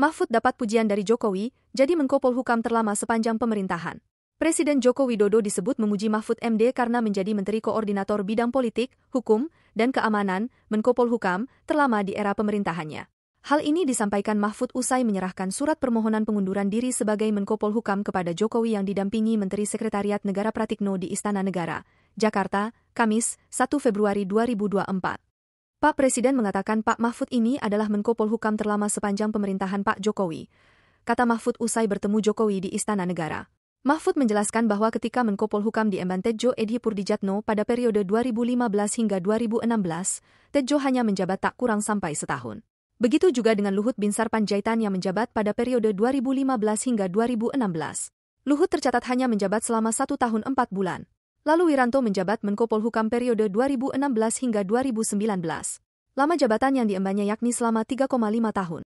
Mahfud dapat pujian dari Jokowi, jadi Menko Polhukam terlama sepanjang pemerintahan. Presiden Joko Widodo disebut memuji Mahfud MD karena menjadi Menteri Koordinator Bidang Politik, Hukum, dan Keamanan, Menko Polhukam, terlama di era pemerintahannya. Hal ini disampaikan Mahfud usai menyerahkan surat permohonan pengunduran diri sebagai Menko Polhukam kepada Jokowi yang didampingi Menteri Sekretariat Negara Pratikno di Istana Negara, Jakarta, Kamis, 1 Februari 2024. Pak Presiden mengatakan Pak Mahfud ini adalah Menko Polhukam terlama sepanjang pemerintahan Pak Jokowi. Kata Mahfud usai bertemu Jokowi di Istana Negara. Mahfud menjelaskan bahwa ketika Menko Polhukam di Emban Tejo Edi Purdijatno pada periode 2015 hingga 2016, Tejo hanya menjabat tak kurang sampai setahun. Begitu juga dengan Luhut Binsar Panjaitan yang menjabat pada periode 2015 hingga 2016. Luhut tercatat hanya menjabat selama satu tahun empat bulan. Lalu Wiranto menjabat Menko Polhukam periode 2016 hingga 2019. Lama jabatan yang diembannya yakni selama 3,5 tahun.